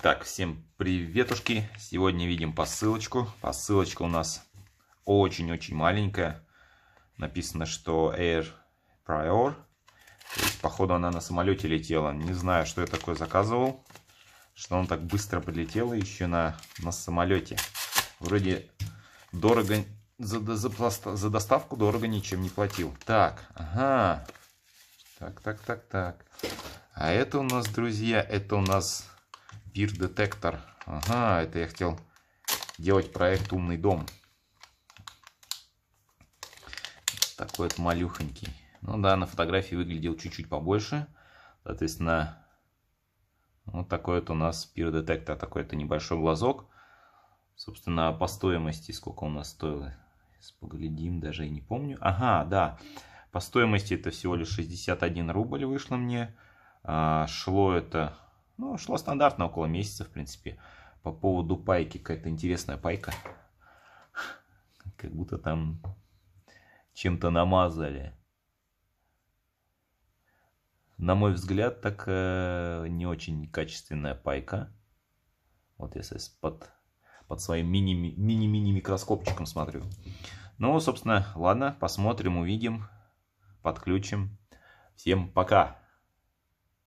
Так, всем приветушки. Сегодня видим посылочку. Посылочка у нас очень-очень маленькая. Написано, что Air Prior. То есть, походу, она на самолете летела. Не знаю, что я такое заказывал. Что он так быстро прилетела еще на, на самолете. Вроде дорого... За, за, за доставку дорого ничем не платил. Так, ага. Так, так, так, так. А это у нас, друзья, это у нас Пир-детектор. Ага, это я хотел делать проект «Умный дом». Такой вот малюхонький. Ну да, на фотографии выглядел чуть-чуть побольше. Соответственно, вот такой вот у нас пир-детектор. Такой-то небольшой глазок. Собственно, по стоимости, сколько у нас стоило. Сейчас поглядим, даже и не помню. Ага, да. По стоимости это всего лишь 61 рубль вышло мне. А, шло это ну, шло стандартно, около месяца, в принципе. По поводу пайки, какая-то интересная пайка. Как будто там чем-то намазали. На мой взгляд, так э, не очень качественная пайка. Вот если под, под своим мини-мини-микроскопчиком смотрю. Ну, собственно, ладно, посмотрим, увидим, подключим. Всем пока!